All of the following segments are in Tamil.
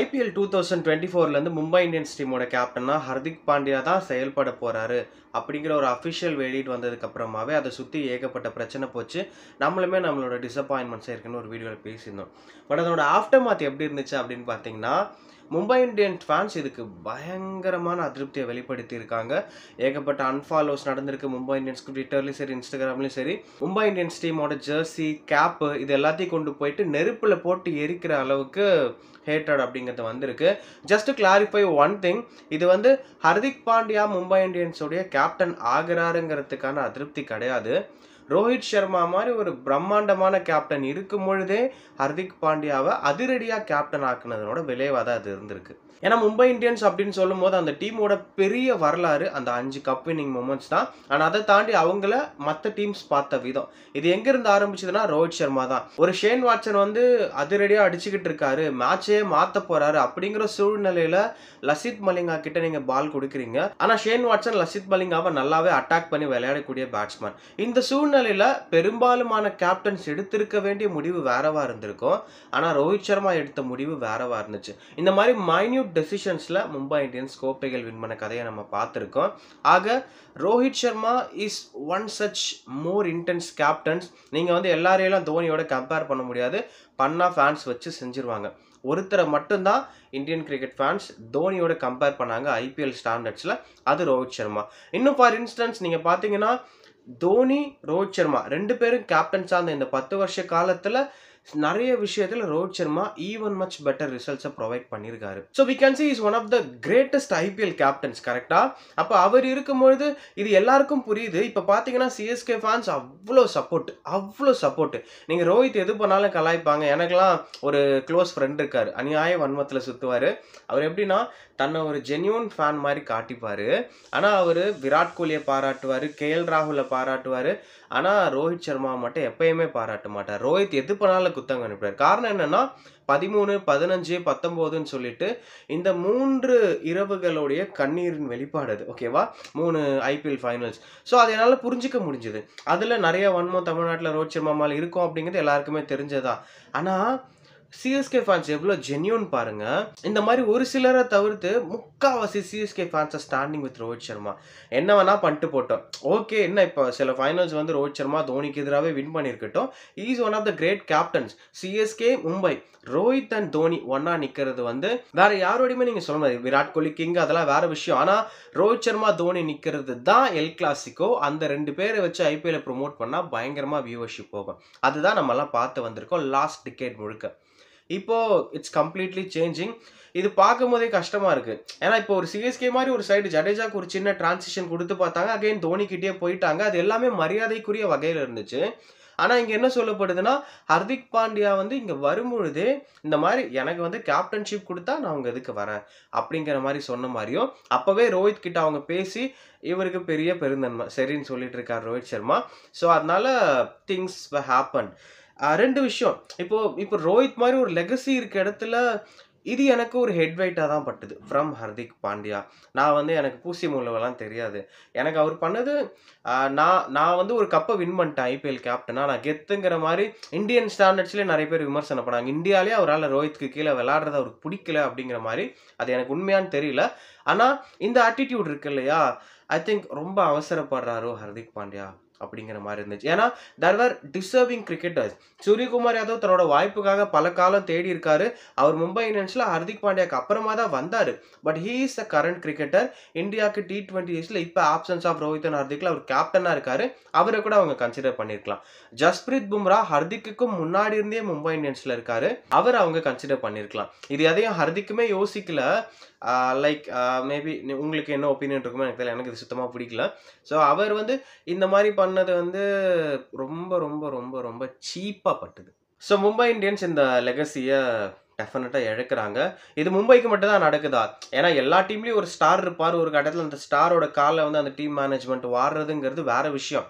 ஐபிஎல் டூ தௌசண்ட் டுவெண்ட்டி ஃபோர்லேருந்து மும்பை இந்தியன்ஸ் டீமோட கேப்டனாக ஹர்திக் பாண்டியா தான் செயல்பட போகிறாரு அப்படிங்கிற ஒரு அஃபிஷியல் வெளியிட்டு வந்ததுக்கப்புறமாவே அதை சுற்றி ஏகப்பட்ட பிரச்சனை போச்சு நம்மளுமே நம்மளோட டிசப்பாயின்மெண்ட்ஸ் இருக்குன்னு ஒரு வீடியோவில் பேசியிருந்தோம் பட் அதோட ஆஃப்டர் மாத் எப்படி இருந்துச்சு அப்படின்னு பார்த்தீங்கன்னா மும்பை இந்தியன் ஃபேன்ஸ் இதுக்கு பயங்கரமான அதிருப்தியை வெளிப்படுத்தியிருக்காங்க ஏகப்பட்ட அன்ஃபாலோஸ் நடந்திருக்கு மும்பை இந்தியன்ஸ்க்கு ட்விட்டர்லையும் சரி இன்ஸ்டாகிராம்லையும் சரி மும்பை இந்தியன்ஸ் டீமோட ஜெர்சி கேப்பு இது எல்லாத்தையும் கொண்டு போயிட்டு நெருப்பில் போட்டு எரிக்கிற அளவுக்கு ஹேட்டட் அப்படிங்கிறது வந்திருக்கு just to clarify one thing இது வந்து ஹர்திக் பாண்டியா மும்பை இந்தியன்ஸோடைய கேப்டன் ஆகிறாருங்கிறதுக்கான அதிருப்தி கிடையாது ரோஹித் சர்மா மாதிரி ஒரு பிரம்மாண்டமான கேப்டன் இருக்கும் பொழுதே ஹர்திக் பாண்டியாவை அதிரடியாக கேப்டன் ஆக்குனதனோட விளைவாக தான் அது இருந்திருக்கு ஏன்னா மும்பை இந்தியன்ஸ் அப்படின்னு சொல்லும்போது அந்த டீமோட பெரிய வரலாறு அந்த அஞ்சு கப் வினிங் மூமெண்ட்ஸ் தான் ஆனால் அதை தாண்டி அவங்கள மற்ற டீம்ஸ் பார்த்த விதம் இது எங்கேருந்து ஆரம்பிச்சதுன்னா ரோஹித் சர்மா தான் ஒரு ஷேன் வாட்சன் வந்து அதிரடியாக அடிச்சுக்கிட்டு இருக்காரு மேட்சே மாற்ற போறாரு அப்படிங்கிற சூழ்நிலையில லசித் மலிங்கா கிட்ட நீங்கள் பால் கொடுக்குறீங்க ஆனால் ஷேன் வாட்சன் லசித் மலிங்காவை நல்லாவே அட்டாக் பண்ணி விளையாடக்கூடிய பேட்ஸ்மேன் இந்த சூழ்நிலையில் பெரும்பாலுமான கேப்டன்ஸ் எடுத்திருக்க வேண்டிய முடிவு வேறவா இருந்திருக்கும் ஆனால் ரோஹித் சர்மா எடுத்த முடிவு வேறவா இருந்துச்சு இந்த மாதிரி மைன்யூட் டெசிஷன்ஸில் மும்பை இந்தியன்ஸ் கோப்பைகள் வின் பண்ண கதையை நம்ம பார்த்துருக்கோம் ஆக Rohit Sharma is one such more intense captains நீங்கள் வந்து எல்லாரையெல்லாம் தோனியோட கம்பேர் பண்ண முடியாது பண்ணா ஃபேன்ஸ் வச்சு செஞ்சுருவாங்க ஒருத்தரை மட்டும்தான் இந்தியன் கிரிக்கெட் ஃபேன்ஸ் தோனியோட கம்பேர் பண்ணாங்க ஐபிஎல் ஸ்டாண்டர்ட்ஸில் அது ரோஹித் சர்மா இன்னும் ஃபார் இன்ஸ்டன்ஸ் நீங்கள் பார்த்தீங்கன்னா தோனி ரோஹித் சர்மா ரெண்டு பேரும் கேப்டன்ஸாக இருந்த இந்த பத்து வருஷ காலத்தில் நிறைய விஷயத்தில் Rohit Sharma even much better ரிசல்ட்ஸை ப்ரொவைட் பண்ணியிருக்காரு so we can see is one of the greatest IPL captains கரெக்டாக அப்போ அவர் இருக்கும்பொழுது இது எல்லாருக்கும் புரியுது இப்போ பார்த்தீங்கன்னா சிஎஸ்கே ஃபேன்ஸ் அவ்வளோ சப்போர்ட் அவ்வளோ சப்போர்ட் நீங்கள் ரோஹித் எது பண்ணாலும் கலாய்ப்பாங்க எனக்குலாம் ஒரு க்ளோஸ் ஃப்ரெண்ட் இருக்கார் அநியாய வன்மத்தில் சுற்றுவார் அவர் எப்படின்னா தன்னை ஒரு ஜென்யூன் ஃபேன் மாதிரி காட்டிப்பார் ஆனால் அவர் விராட் கோலியை பாராட்டுவார் கே எல் ராகுலை பாராட்டுவார் ஆனால் ரோஹித் சர்மா மட்டும் எப்பயுமே பாராட்ட மாட்டார் ரோஹித் எது பண்ணாலும் குத்தங்க அனுப்புகிறார் காரணம் என்னன்னா பதிமூணு பதினஞ்சு பத்தொன்பதுன்னு சொல்லிட்டு இந்த மூன்று இரவுகளுடைய கண்ணீரின் வெளிப்பாடு அது ஓகேவா மூணு ஐபிஎல் ஃபைனல்ஸ் ஸோ அது என்னால் புரிஞ்சிக்க முடிஞ்சுது அதில் நிறைய வன்மம் தமிழ்நாட்டில் ரோஹித் சர்மா மேலே இருக்கும் அப்படிங்கிறது எல்லாருக்குமே தெரிஞ்சதான் ஆனால் சிஎஸ்கே ஃபேன்ஸ் எவ்வளோ ஜென்யூன் பாருங்க இந்த மாதிரி ஒரு சிலரை தவிர்த்து முக்காவாசி சிஎஸ்கே ஃபேன்ஸை ஸ்டாண்டிங் வித் ரோஹித் சர்மா என்ன வேணா பண்ணிட்டு போட்டோம் ஓகே என்ன இப்போ சில ஃபைனல்ஸ் வந்து ரோஹித் சர்மா தோனிக்கு எதிராகவே வின் பண்ணியிருக்கட்டும் is one of the great captains CSK Mumbai Rohit and Dhoni ஒன்னா நிற்கிறது வந்து வேற யாரோடையுமே நீங்கள் சொல்ல விராட் கோலி கிங் அதெல்லாம் வேற விஷயம் ஆனால் ரோஹித் சர்மா தோனி நிற்கிறது தான் எல் கிளாசிக்கோ அந்த ரெண்டு பேரை வச்சு ஐபிஎல் ப்ரொமோட் பண்ணால் பயங்கரமாக வியூவர்ஷிப் போகும் அதுதான் நம்மலாம் பார்த்து வந்திருக்கோம் லாஸ்ட் டிக்கெட் முழுக்க இப்போது இட்ஸ் கம்ப்ளீட்லி சேஞ்சிங் இது பார்க்கும் போதே கஷ்டமாக இருக்குது ஏன்னா இப்போ ஒரு சிஎஸ்கே மாதிரி ஒரு சைடு ஜடேஜாக்கு ஒரு சின்ன டிரான்சிஷன் கொடுத்து பார்த்தாங்க அகைன் தோனிக்கிட்டே போயிட்டாங்க அது எல்லாமே மரியாதைக்குரிய வகையில் இருந்துச்சு ஆனால் இங்கே என்ன சொல்லப்படுதுன்னா ஹர்திக் பாண்டியா வந்து இங்கே வரும்பொழுதே இந்த மாதிரி எனக்கு வந்து கேப்டன்ஷிப் கொடுத்தா நான் அவங்க எதுக்கு வரேன் அப்படிங்கிற மாதிரி சொன்ன மாதிரியும் அப்போவே ரோஹித் கிட்ட அவங்க பேசி இவருக்கு பெரிய பெருந்தன்மை சரின்னு சொல்லிட்டு இருக்கார் ரோஹித் சர்மா ஸோ அதனால திங்ஸ் ஹேப்பன் ரெண்டு விஷயம் இப்போ இப்போ ரோஹித் மாதிரி ஒரு லெகசி இருக்க இடத்துல இது எனக்கு ஒரு ஹெட் வெயிட்டாக தான் பட்டுது ஃப்ரம் ஹர்திக் பாண்டியா நான் வந்து எனக்கு பூசி மூலவெல்லாம் தெரியாது எனக்கு அவர் பண்ணது நான் நான் வந்து ஒரு கப்பை வின் பண்ணிட்டேன் ஐபிஎல் கேப்டனாக நான் கெத்துங்கிற மாதிரி இந்தியன் ஸ்டாண்டர்ட்ஸ்லேயே நிறைய பேர் விமர்சனம் பண்ணாங்க இந்தியாவிலே அவரால் ரோஹித்க்கு கீழே விளாடுறது அவருக்கு பிடிக்கல அப்படிங்கிற மாதிரி அது எனக்கு உண்மையான்னு தெரியல ஆனால் இந்த ஆட்டிடியூட் இருக்கு இல்லையா ஐ திங்க் ரொம்ப அவசரப்படுறாரோ ஹர்திக் பாண்டியா அப்படிங்கிற மாதிரி இருந்துச்சு ஏன்னா there are deserving cricketers Suryakumar Yadav தன்னோட வாய்ப்புக்காக பல காலம் தேடி இருக்காரு அவர் மும்பை இந்தியன்ஸில் ஹர்திக் பாண்டியாக்கு அப்புறமா தான் வந்தார் but he is a current cricketer இந்தியாவுக்கு டி ட்வெண்ட்டி இயர்ஸில் இப்போ ஆப்சன்ஸ் ஆஃப் ரோஹித் அண்ட் ஹர்திக்கில் அவர் கேப்டனாக இருக்காரு அவரை கூட அவங்க கன்சிடர் பண்ணியிருக்கலாம் ஜஸ்பிரீத் பும்ரா ஹர்திக்குக்கும் முன்னாடி இருந்தே மும்பை இந்தியன்ஸில் இருக்காரு அவர் அவங்க கன்சிடர் பண்ணியிருக்கலாம் இது எதையும் ஹர்திக்குமே யோசிக்கல லைக் uh, மேபி uh, உங்களுக்கு என்ன ஒப்பீனியன் இருக்குமோ எனக்கு தெரியல எனக்கு இது சுத்தமாக பிடிக்கல ஸோ அவர் வந்து இந்த மாதிரி பண்ணது வந்து ரொம்ப ரொம்ப ரொம்ப ரொம்ப சீப்பாக பட்டுது ஸோ மும்பை இந்தியன்ஸ் இந்த லெகசியை டெஃபினட்டாக இழக்கிறாங்க இது மும்பைக்கு மட்டும் தான் நடக்குதா ஏன்னா எல்லா டீம்லேயும் ஒரு ஸ்டார் இருப்பார் ஒரு கட்டத்தில் அந்த ஸ்டாரோட காலில் வந்து அந்த டீம் மேனேஜ்மெண்ட் வாடுறதுங்கிறது வேற விஷயம்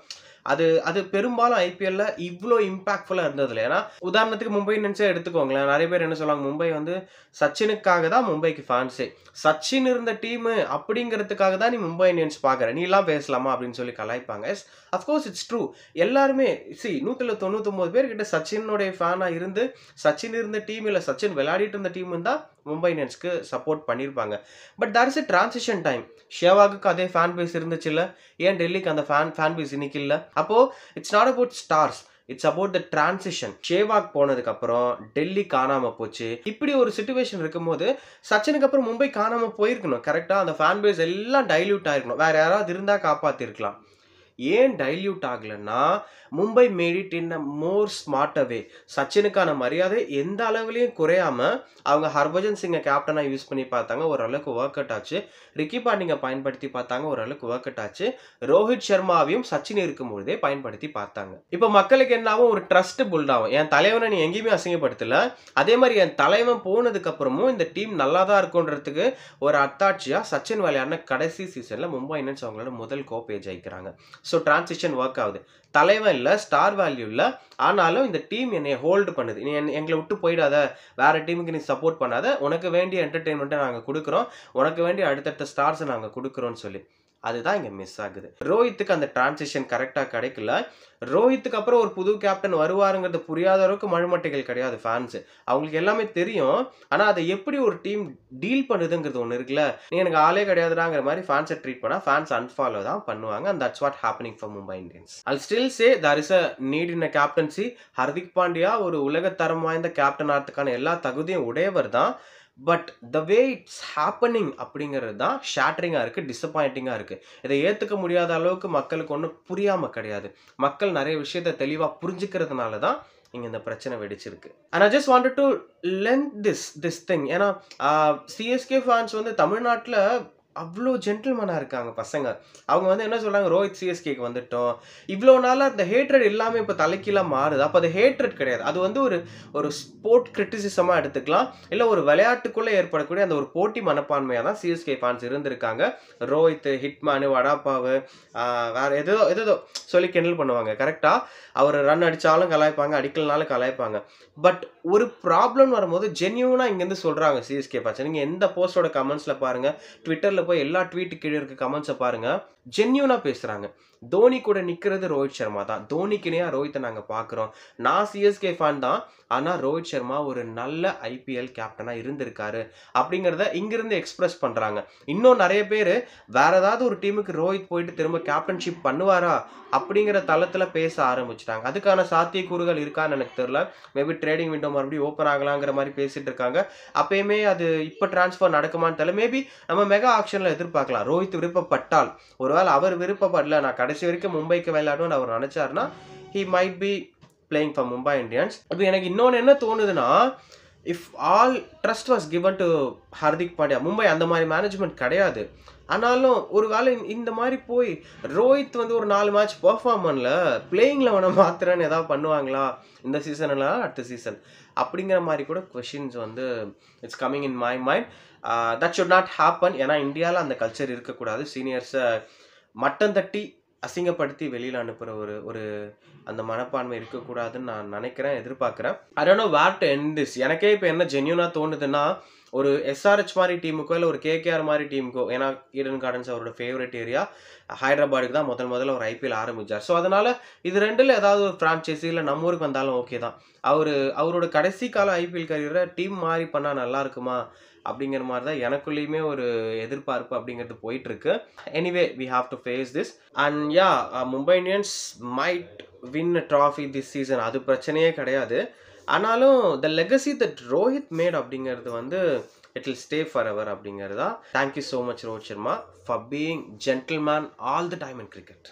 அது அது பெரும்பாலும் ஐபிஎல்ல இவ்வளோ இம்பாக்ட்ஃபுல்லாக இருந்தது இல்லை ஏன்னா உதாரணத்துக்கு மும்பை நினச்சா எடுத்துக்கோங்களேன் நிறைய பேர் என்ன சொல்லுவாங்க மும்பை வந்து சச்சினுக்காக தான் மும்பைக்கு ஃபேன்ஸே சச்சின் இருந்த டீமு அப்படிங்கிறதுக்காக தான் நீ மும்பை இந்தியன்ஸ் பார்க்குற நீ எல்லாம் பேசலாமா அப்படின்னு சொல்லி கலாய்ப்பாங்க எஸ் அஃப்கோர்ஸ் இட்ஸ் ட்ரூ எல்லாருமே சி நூற்றில் தொண்ணூத்தொம்பது பேர்கிட்ட சச்சினுடைய ஃபேனாக இருந்து சச்சின் இருந்த டீம் இல்லை சச்சின் விளையாடிட்டு இருந்த டீம் தான் மும்பை இந்தியன்ஸ்க்கு சப்போர்ட் பண்ணியிருப்பாங்க but there is a transition time ஷேவாகுக்கு அதே ஃபேன் பேஸ் இருந்துச்சுல்ல ஏன் டெல்லிக்கு அந்த ஃபேன் ஃபேன் பேஸ் இன்னைக்கு இல்லை அப்போது it's not about stars it's about the transition Sehwag போனதுக்கு அப்புறம் டெல்லி காணாம போச்சு இப்படி ஒரு சுச்சுவேஷன் இருக்கும்போது சச்சினுக்கு அப்புறம் மும்பை காணாம போயிருக்கணும் கரெக்டா அந்த ஃபேன் பேஸ் எல்லாம் டைல்யூட் ஆயிருக்கணும் வேற யாராவது இருந்தா காப்பாத்திருக்கலாம் ஏன் டைல்யூட் ஆகலைன்னா Mumbai made it in a more smart away சச்சினுக்கான மரியாதை எந்த அளவுலையும் குறையாம அவங்க ஹர்பஜன் சிங்கை கேப்டனாக யூஸ் பண்ணி பார்த்தாங்க ஓரளவுக்கு ஒர்க் அவுட் ஆச்சு ரிக்கி பாண்டிங்கை பயன்படுத்தி பார்த்தாங்க ஓரளவுக்கு ஒர்க் அவுட் ஆச்சு ரோஹித் சர்மாவையும் சச்சின் இருக்கும்பொழுதே பயன்படுத்தி பார்த்தாங்க இப்போ மக்களுக்கு என்னாவும் ஒரு ட்ரஸ்ட் பில்ட் ஆகும் என் தலைவனை நீ எங்கேயுமே அசிங்கப்படுத்தல அதே மாதிரி என் தலைவன் போனதுக்கு அப்புறமும் இந்த டீம் நல்லா தான் இருக்குன்றதுக்கு ஒரு அத்தாட்சியாக சச்சின் விளையாடின கடைசி சீசனில் மும்பை இந்தியன்ஸ் அவங்களோட முதல் கோப்பையை ஜெயிக்கிறாங்க ஸோ டிரான்சிஷன் ஒர்க் ஆகுது தலைவன் இல்லை ஸ்டார் வேல்யூ இல்லை ஆனாலும் இந்த டீம் என்னை ஹோல்டு பண்ணுது நீ என் எங்களை விட்டு போயிடாத வேறு டீமுக்கு நீ சப்போர்ட் பண்ணாத உனக்கு வேண்டிய என்டர்டெயின்மெண்ட்டை நாங்கள் கொடுக்குறோம் உனக்கு வேண்டிய அடுத்தடுத்த ஸ்டார்ஸை நாங்கள் கொடுக்குறோன்னு சொல்லி அதுதான் இங்கே மிஸ் ஆகுது ரோஹித்துக்கு அந்த டிரான்சிஷன் கரெக்டாக கிடைக்கல ரோஹித்துக்கு அப்புறம் ஒரு புது கேப்டன் வருவாருங்கிறது புரியாத அளவுக்கு மழுமட்டைகள் கிடையாது ஃபேன்ஸு அவங்களுக்கு எல்லாமே தெரியும் ஆனால் அதை எப்படி ஒரு டீம் டீல் பண்ணுதுங்கிறது ஒன்று இருக்குல்ல நீ எனக்கு ஆளே கிடையாதுடாங்கிற மாதிரி ஃபேன்ஸை ட்ரீட் பண்ணால் ஃபேன்ஸ் அன்ஃபாலோ தான் பண்ணுவாங்க and that's what happening for Mumbai Indians I'll still say there is a need in a captaincy Hardik Pandya ஒரு உலகத்தரம் வாய்ந்த கேப்டன் ஆகிறதுக்கான எல்லா தகுதியும் உடையவர் தான் but the way it's happening அப்படிங்கிறது தான் ஷேட்ரிங்காக இருக்குது டிசப்பாயிண்டிங்காக இருக்குது இதை ஏற்றுக்க முடியாத அளவுக்கு மக்களுக்கு ஒன்றும் புரியாமல் கிடையாது மக்கள் நிறைய விஷயத்த தெளிவாக புரிஞ்சுக்கிறதுனால தான் இங்கே இந்த பிரச்சனை வெடிச்சிருக்கு and I just wanted to length this this thing ஏன்னா சிஎஸ்கே ஃபேன்ஸ் வந்து தமிழ்நாட்டில் அவ்வளோ ஜென்டில்மனாக இருக்காங்க பசங்க அவங்க வந்து என்ன சொல்கிறாங்க ரோஹித் சிஎஸ்கேக்கு வந்துட்டோம் இவ்வளோ நாளாக அந்த ஹேட்ரட் எல்லாமே இப்போ தலைக்கெல்லாம் மாறுது அப்போ அது ஹேட்ரட் கிடையாது அது வந்து ஒரு ஒரு ஸ்போர்ட் கிரிட்டிசிசமாக எடுத்துக்கலாம் இல்லை ஒரு விளையாட்டுக்குள்ளே ஏற்படக்கூடிய அந்த ஒரு போட்டி மனப்பான்மையாக தான் சிஎஸ்கே ஃபேன்ஸ் இருந்திருக்காங்க ரோஹித் ஹிட்மானு வடாப்பாவு வேறு எதோ எதோ சொல்லி கிண்டல் பண்ணுவாங்க கரெக்டாக அவர் ரன் அடித்தாலும் கலாய்ப்பாங்க அடிக்கலனாலும் கலாய்ப்பாங்க பட் ஒரு ப்ராப்ளம் வரும்போது ஜென்யூனாக இங்கேருந்து சொல்கிறாங்க சிஎஸ்கே ஃபேன்ஸ் நீங்கள் எந்த போஸ்டோட கமெண்ட்ஸில் பாருங்கள் ட்விட்டரில் போய் எல்லா ட்வீட்டு கீழே இருக்க கமெண்ட்ஸை பாருங்கள் ஜென்யூனாக பேசுகிறாங்க தோனி கூட நிற்கிறது ரோஹித் சர்மா தான் தோனிக்குனே ரோஹித்தை நாங்கள் பார்க்குறோம் நான் சிஎஸ்கே ஃபேன் தான் ஆனால் ரோஹித் சர்மா ஒரு நல்ல ஐபிஎல் கேப்டனாக இருந்திருக்காரு அப்படிங்கிறத இங்கிருந்து எக்ஸ்பிரஸ் பண்ணுறாங்க இன்னும் நிறைய பேர் வேற ஏதாவது ஒரு டீமுக்கு ரோஹித் போயிட்டு திரும்ப கேப்டன்ஷிப் பண்ணுவாரா அப்படிங்கிற தளத்தில் பேச ஆரம்பிச்சிட்டாங்க அதுக்கான சாத்தியக்கூறுகள் இருக்கான்னு எனக்கு தெரியல மேபி ட்ரேடிங் விண்டோ மறுபடியும் ஓப்பன் ஆகலாங்கிற மாதிரி பேசிகிட்டு இருக்காங்க அப்பயுமே அது இப்போ டிரான்ஸ்ஃபர் நடக்குமான்னு தெரியல மேபி நம்ம மெகா ஆக்ஷனில் எதிர்பார்க்கலாம் ரோஹித் விருப்பப்பட்டால் ஒருவேளை அவர் விருப்பப்படல நான் கடை கடைசி வரைக்கும் மும்பைக்கு விளையாடணும்னு அவர் நினச்சாருன்னா he might be playing for Mumbai Indians இப்போ எனக்கு இன்னொன்று என்ன தோணுதுன்னா if all trust was given to Hardik Pandya Mumbai அந்த மாதிரி மேனேஜ்மெண்ட் கிடையாது ஆனாலும் ஒரு வேளை இந்த மாதிரி போய் ரோஹித் வந்து ஒரு நாலு மேட்ச் பர்ஃபார்ம் பண்ணல பிளேயிங்கில் அவனை மாத்திரன்னு எதாவது பண்ணுவாங்களா இந்த சீசன்லாம் அடுத்த சீசன் அப்படிங்கிற மாதிரி கூட கொஷின்ஸ் வந்து it's coming in my mind that should not happen ஏன்னா இந்தியாவில் அந்த கல்ச்சர் இருக்கக்கூடாது சீனியர்ஸை மட்டம் தட்டி அசிங்கப்படுத்தி வெளியில் அனுப்புகிற ஒரு ஒரு அந்த மனப்பான்மை இருக்கக்கூடாதுன்னு நான் நினைக்கிறேன் எதிர்பார்க்குறேன் அரோனோ டோன்ட் நோ எண்ட் திஸ் எனக்கே இப்போ என்ன ஜென்யூனாக தோணுதுன்னா ஒரு எஸ்ஆர்ஹெச் மாதிரி டீமுக்கோ இல்லை ஒரு கேகேஆர் மாதிரி டீமுக்கோ ஏன்னா ஈடன் கார்டன்ஸ் அவரோட ஃபேவரட் ஏரியா ஹைதராபாடுக்கு தான் முதல் முதல்ல ஒரு ஐபிஎல் ஆரம்பித்தார் ஸோ அதனால் இது ரெண்டில் ஏதாவது ஒரு ஃப்ரான்ச்சைஸி இல்லை நம்ம ஊருக்கு வந்தாலும் ஓகே தான் அவர் அவரோட கடைசி கால ஐபிஎல் கரியரை டீம் மாதிரி பண்ணால் நல்லா இருக்குமா அப்படிங்கிற மாதிரி தான் எனக்குள்ளேயுமே ஒரு எதிர்பார்ப்பு அப்படிங்கிறது போயிட்டுருக்கு anyway we have to face this and yeah Mumbai Indians might win trophy this season அது பிரச்சனையே கிடையாது ஆனாலும் the legacy that Rohit made அப்படிங்கிறது வந்து it will stay for ever அப்படிங்கிறதா thank you so much Rohit Sharma for being gentleman all the time in cricket